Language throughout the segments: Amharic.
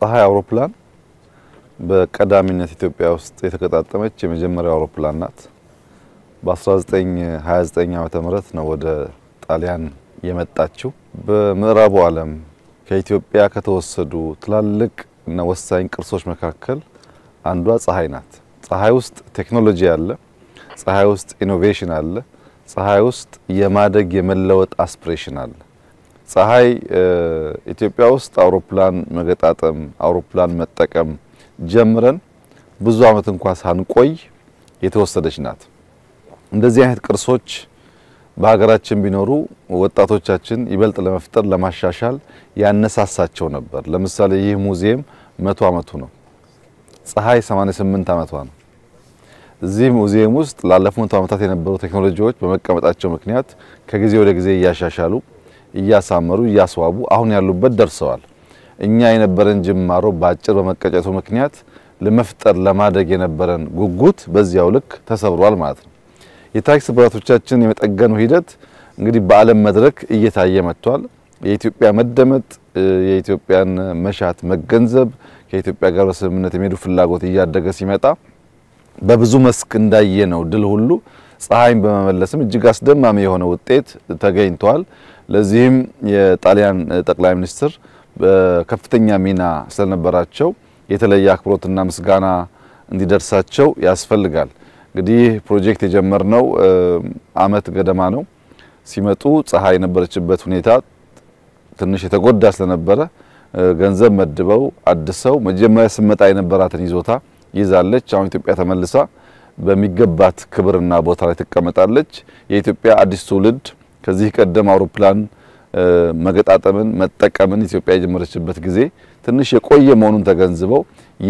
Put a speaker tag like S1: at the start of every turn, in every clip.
S1: ፀሐይ አውሮፕላን በቀዳሚነት ኢትዮጵያ ውስጥ የተገጣጠመች የመጀመሪያው አውሮፕላን ናት። በ1929 ዓመተ ምህረት ነው ወደ ጣሊያን የመጣችው። በምዕራቡ ዓለም ከኢትዮጵያ ከተወሰዱ ትላልቅ እና ወሳኝ ቅርሶች መካከል አንዷ ፀሐይ ናት። ፀሐይ ውስጥ ቴክኖሎጂ አለ። ፀሐይ ውስጥ ኢኖቬሽን አለ። ፀሐይ ውስጥ የማደግ የመለወጥ አስፒሬሽን አለ። ፀሐይ ኢትዮጵያ ውስጥ አውሮፕላን መገጣጠም፣ አውሮፕላን መጠቀም ጀምረን ብዙ ዓመት እንኳ ሳንቆይ የተወሰደች ናት። እንደዚህ አይነት ቅርሶች በሀገራችን ቢኖሩ ወጣቶቻችን ይበልጥ ለመፍጠር ለማሻሻል ያነሳሳቸው ነበር። ለምሳሌ ይህ ሙዚየም መቶ ዓመቱ ነው። ፀሐይ 88 ዓመቷ ነው። እዚህ ሙዚየም ውስጥ ላለፉት መቶ ዓመታት የነበሩ ቴክኖሎጂዎች በመቀመጣቸው ምክንያት ከጊዜ ወደ ጊዜ እያሻሻሉ እያሳመሩ እያስዋቡ አሁን ያሉበት ደርሰዋል። እኛ የነበረን ጅማሮ በአጭር በመቀጨቱ ምክንያት ለመፍጠር ለማደግ የነበረን ጉጉት በዚያው ልክ ተሰብሯል ማለት ነው። የታክስ ስብራቶቻችን የመጠገኑ ሂደት እንግዲህ በዓለም መድረክ እየታየ መጥቷል። የኢትዮጵያ መደመጥ፣ የኢትዮጵያን መሻት መገንዘብ፣ ከኢትዮጵያ ጋር በስምምነት የሚሄዱ ፍላጎት እያደገ ሲመጣ በብዙ መስክ እንዳየ ነው ድል ሁሉ ፀሐይን በመመለስም እጅግ አስደማሚ የሆነ ውጤት ተገኝቷል። ለዚህም የጣሊያን ጠቅላይ ሚኒስትር በከፍተኛ ሚና ስለነበራቸው የተለየ አክብሮትና ምስጋና እንዲደርሳቸው ያስፈልጋል። እንግዲህ ፕሮጀክት የጀመርነው አመት ገደማ ነው። ሲመጡ ፀሐይ የነበረችበት ሁኔታ ትንሽ የተጎዳ ስለነበረ ገንዘብ መድበው አድሰው መጀመሪያ ስመጣ የነበራትን ይዞታ ይዛለች። አሁን ኢትዮጵያ ተመልሳ በሚገባት ክብርና ቦታ ላይ ትቀመጣለች። የኢትዮጵያ አዲስ ትውልድ ከዚህ ቀደም አውሮፕላን መገጣጠምን መጠቀምን ኢትዮጵያ የጀመረችበት ጊዜ ትንሽ የቆየ መሆኑን ተገንዝበው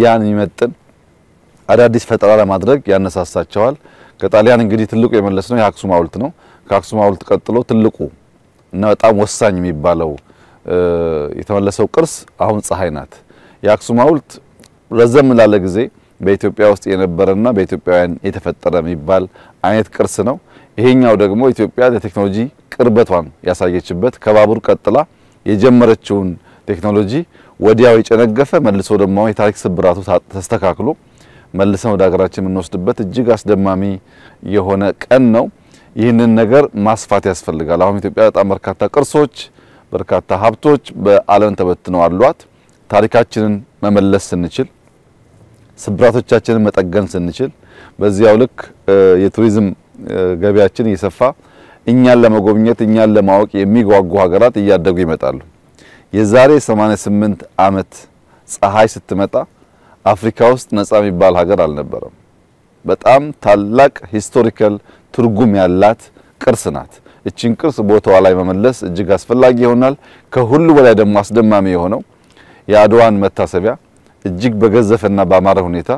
S1: ያን የሚመጥን አዳዲስ ፈጠራ ለማድረግ ያነሳሳቸዋል። ከጣሊያን እንግዲህ ትልቁ የመለስ ነው የአክሱም ሐውልት ነው። ከአክሱም ሐውልት ቀጥሎ ትልቁ እና በጣም ወሳኝ የሚባለው የተመለሰው ቅርስ አሁን ፀሐይ ናት። የአክሱም ሐውልት ረዘም ላለ ጊዜ በኢትዮጵያ ውስጥ የነበረና በኢትዮጵያውያን የተፈጠረ የሚባል አይነት ቅርስ ነው። ይሄኛው ደግሞ ኢትዮጵያ ለቴክኖሎጂ ቅርበቷን ያሳየችበት ከባቡር ቀጥላ የጀመረችውን ቴክኖሎጂ ወዲያው የጨነገፈ መልሶ ደግሞ የታሪክ ስብራቱ ተስተካክሎ መልሰን ወደ ሀገራችን የምንወስድበት እጅግ አስደማሚ የሆነ ቀን ነው። ይህንን ነገር ማስፋት ያስፈልጋል። አሁን ኢትዮጵያ በጣም በርካታ ቅርሶች፣ በርካታ ሀብቶች በዓለም ተበትነው አሏት። ታሪካችንን መመለስ ስንችል፣ ስብራቶቻችንን መጠገን ስንችል፣ በዚያው ልክ የቱሪዝም ገበያችን እየሰፋ እኛን ለመጎብኘት እኛን ለማወቅ የሚጓጉ ሀገራት እያደጉ ይመጣሉ። የዛሬ 88 ዓመት ፀሐይ ስትመጣ አፍሪካ ውስጥ ነፃ የሚባል ሀገር አልነበረም። በጣም ታላቅ ሂስቶሪካል ትርጉም ያላት ቅርስ ናት። እችን ቅርስ ቦታዋ ላይ መመለስ እጅግ አስፈላጊ ይሆናል። ከሁሉ በላይ ደግሞ አስደማሚ የሆነው የአድዋን መታሰቢያ እጅግ በገዘፈና ባማረ ሁኔታ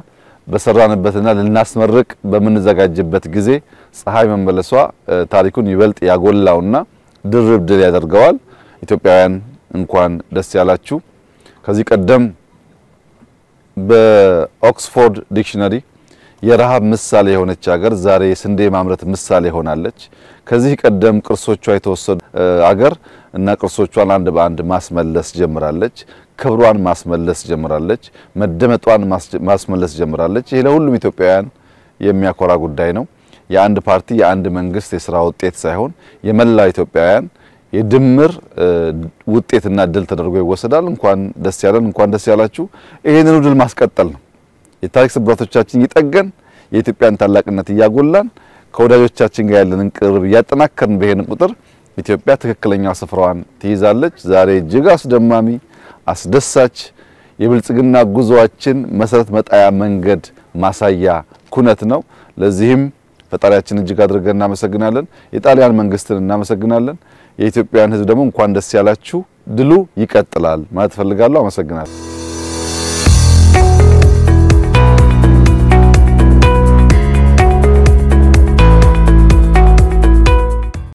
S1: በሰራንበትና ልናስመርቅ በምንዘጋጅበት ጊዜ ፀሐይ መመለሷ ታሪኩን ይበልጥ ያጎላውና ድርብ ድል ያደርገዋል። ኢትዮጵያውያን እንኳን ደስ ያላችሁ። ከዚህ ቀደም በኦክስፎርድ ዲክሽነሪ የረሃብ ምሳሌ የሆነች ሀገር ዛሬ ስንዴ ማምረት ምሳሌ ሆናለች። ከዚህ ቀደም ቅርሶቿ የተወሰዱ አገር እና ቅርሶቿን አንድ በአንድ ማስመለስ ጀምራለች። ክብሯን ማስመለስ ጀምራለች፣ መደመጧን ማስመለስ ጀምራለች። ይህ ለሁሉም ኢትዮጵያውያን የሚያኮራ ጉዳይ ነው። የአንድ ፓርቲ የአንድ መንግስት የስራ ውጤት ሳይሆን የመላ ኢትዮጵያውያን የድምር ውጤትና ድል ተደርጎ ይወሰዳል። እንኳን ደስ ያለን፣ እንኳን ደስ ያላችሁ። ይህንኑ ድል ማስቀጠል ነው። የታሪክ ስብራቶቻችን እየጠገን የኢትዮጵያን ታላቅነት እያጎላን ከወዳጆቻችን ጋር ያለንን ቅርብ እያጠናከርን በሄድን ቁጥር ኢትዮጵያ ትክክለኛ ስፍራዋን ትይዛለች። ዛሬ እጅግ አስደማሚ አስደሳች የብልጽግና ጉዞአችን መሰረት መጣያ መንገድ ማሳያ ኩነት ነው። ለዚህም ፈጣሪያችን እጅግ አድርገን እናመሰግናለን። የጣሊያን መንግስትን እናመሰግናለን። የኢትዮጵያን ሕዝብ ደግሞ እንኳን ደስ ያላችሁ፣ ድሉ ይቀጥላል ማለት እፈልጋለሁ። አመሰግናለሁ።